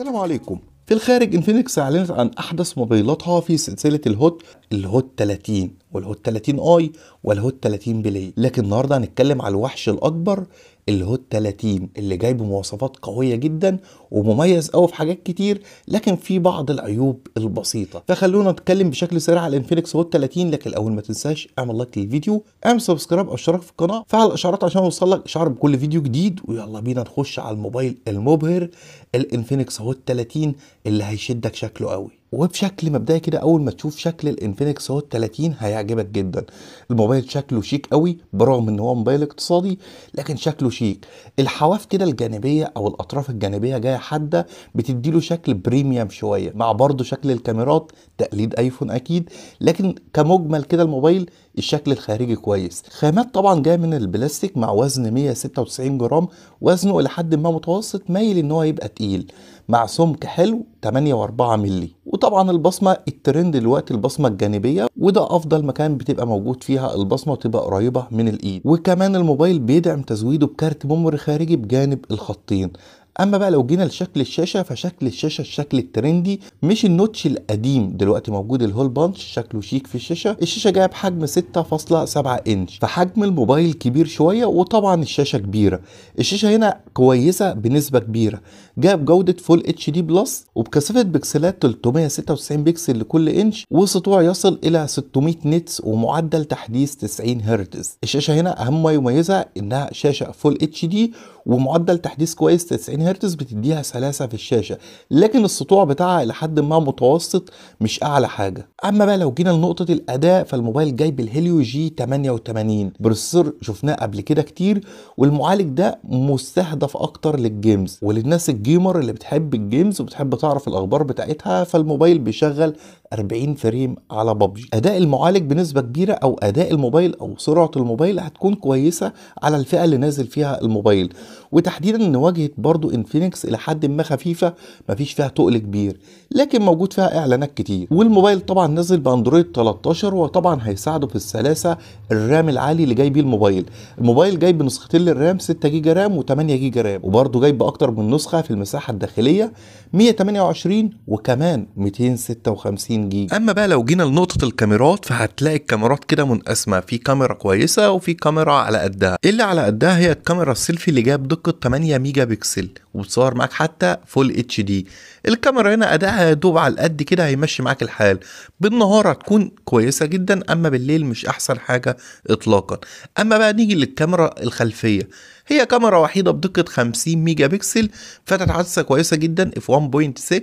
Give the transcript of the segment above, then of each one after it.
السلام عليكم في الخارج انفينكس اعلنت عن احدث موبايلاتها في سلسله الهوت الهوت 30 والهوت 30 اي والهوت 30 بلاي لكن النهارده هنتكلم على الوحش الاكبر الهوت 30 اللي جاي بمواصفات قويه جدا ومميز قوي في حاجات كتير لكن في بعض العيوب البسيطه فخلونا نتكلم بشكل سريع على الانفينكس هوت 30 لكن الاول ما تنساش اعمل لايك للفيديو اعمل سبسكرايب او اشتراك في القناه فعل الاشعارات عشان يوصل لك اشعار بكل فيديو جديد ويلا بينا نخش على الموبايل المبهر الانفينكس هوت 30 اللي هيشدك شكله قوي وبشكل مبدئي كده اول ما تشوف شكل الانفينكس هوت 30 هيعجبك جدا الموبايل شكله شيك قوي برغم ان هو موبايل اقتصادي لكن شكله شيك الحواف كده الجانبيه او الاطراف الجانبيه جايه حاده بتدي له شكل بريميوم شويه مع برضه شكل الكاميرات تقليد ايفون اكيد لكن كمجمل كده الموبايل الشكل الخارجي كويس خامات طبعا جايه من البلاستيك مع وزن 196 جرام وزنه الى حد ما متوسط مايل ان هو يبقى تقيل مع سمك حلو 8 و4 مللي وطبعا البصمه الترند دلوقتي البصمه الجانبيه وده افضل مكان بتبقى موجود فيها البصمه وتبقى قريبه من الايد وكمان الموبايل بيدعم تزويده بكارت ميموري خارجي بجانب الخطين اما بقى لو جينا لشكل الشاشه فشكل الشاشه الشكل الترندي مش النوتش القديم دلوقتي موجود الهول بانش شكله شيك في الشاشه الشاشه جايه بحجم 6.7 انش فحجم الموبايل كبير شويه وطبعا الشاشه كبيره الشاشه هنا كويسه بنسبه كبيره جايه بجوده فول اتش دي بلس وبكثافه بكسلات 396 بكسل لكل انش وسطوع يصل الى 600 نتس ومعدل تحديث 90 هرتز الشاشه هنا اهم ما يميزها انها شاشه فول اتش دي ومعدل تحديث كويس 90 هرتز بتديها سلاسه في الشاشه لكن السطوع بتاعها الى حد ما متوسط مش اعلى حاجه اما بقى لو جينا لنقطه الاداء فالموبايل جايب الهيليو جي 88 بروسيسور شفناه قبل كده كتير والمعالج ده مستهدف اكتر للجيمز وللناس الجيمر اللي بتحب الجيمز وبتحب تعرف الاخبار بتاعتها فالموبايل بيشغل 40 فريم على ببجي اداء المعالج بنسبه كبيره او اداء الموبايل او سرعه الموبايل هتكون كويسه على الفئه اللي نازل فيها الموبايل وتحديدا ان واجهه برضو انفينكس الى حد ما خفيفه مفيش فيها تقل كبير لكن موجود فيها اعلانات كتير والموبايل طبعا نزل باندرويد 13 وطبعا هيساعده في السلاسه الرام العالي اللي جاي بيه الموبايل الموبايل جاي بنسختين للرام 6 جيجا رام و8 جيجا رام وبرده جاي باكتر من نسخه في المساحه الداخليه 128 وكمان 256 جيجا اما بقى لو جينا لنقطه الكاميرات فهتلاقي الكاميرات كده منقسمه في كاميرا كويسه وفي كاميرا على قدها اللي على قدها هي الكاميرا السيلفي اللي جايه بدقه 8 ميجا بكسل وتصور معاك حتى فول اتش دي الكاميرا هنا ادائها دوب على قد كده هيمشي معاك الحال بالنهار هتكون كويسه جدا اما بالليل مش احسن حاجه اطلاقا اما بقى نيجي للكاميرا الخلفيه هي كاميرا وحيده بدقه 50 ميجا بكسل فتحت عدسه كويسه جدا اف 1.6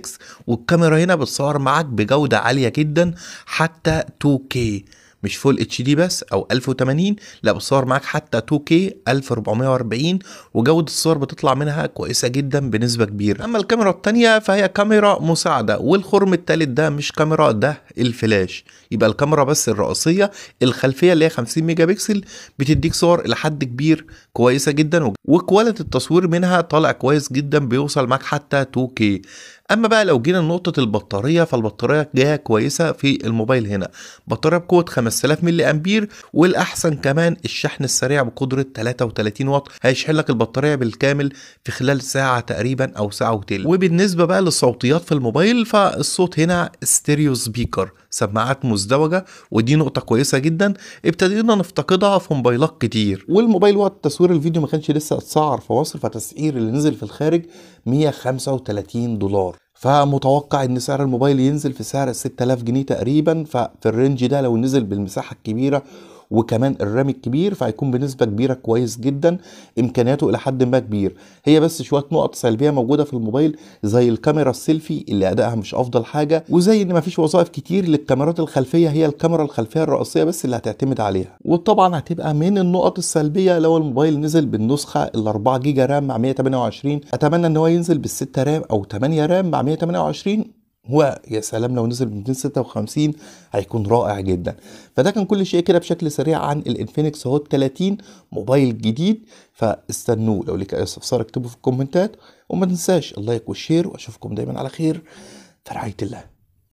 والكاميرا هنا بتصور معاك بجوده عاليه جدا حتى 2K مش فول اتش دي بس او 1080 لا بتصور معاك حتى 2K 1440 وجودة الصور بتطلع منها كويسة جدا بنسبة كبيرة اما الكاميرا التانية فهي كاميرا مساعدة والخرم التالت ده مش كاميرا ده الفلاش يبقى الكاميرا بس الرئيسية الخلفية اللي هي 50 ميجا بكسل بتديك صور الى حد كبير كويسة جدا وكواليتي التصوير منها طالع كويس جدا بيوصل معاك حتى 2K اما بقى لو جينا لنقطه البطاريه فالبطاريه جايه كويسه في الموبايل هنا بطاريه بقوه 5000 ملي امبير والاحسن كمان الشحن السريع بقدره 33 واط هيشحن لك البطاريه بالكامل في خلال ساعه تقريبا او ساعه وتل وبالنسبه بقى للصوتيات في الموبايل فالصوت هنا ستيريو سبيكر سماعات مزدوجه ودي نقطه كويسه جدا ابتدينا نفتقدها في موبايلات كتير والموبايل وقت تصوير الفيديو ما كانش لسه اتسعر في مصر فتسعير اللي نزل في الخارج 135 دولار فمتوقع ان سعر الموبايل ينزل في سعر 6000 جنيه تقريبا ففي الرينج ده لو نزل بالمساحه الكبيره وكمان الرام الكبير فهيكون بنسبه كبيره كويس جدا امكانياته الى حد ما كبير هي بس شويه نقط سلبيه موجوده في الموبايل زي الكاميرا السيلفي اللي ادائها مش افضل حاجه وزي ان مفيش وظائف كتير للكاميرات الخلفيه هي الكاميرا الخلفيه الرئيسيه بس اللي هتعتمد عليها وطبعا هتبقى من النقط السلبيه لو الموبايل نزل بالنسخه ال 4 جيجا رام مع 128 اتمنى ان هو ينزل بال 6 رام او 8 رام مع 128 هو يا سلام لو نزل ب 256 هيكون رائع جدا فده كان كل شيء كده بشكل سريع عن الانفينكس هوت 30 موبايل جديد فاستنوه لو ليك اي استفسار اكتبه في الكومنتات وما تنساش اللايك والشير واشوفكم دايما على خير في رعايه الله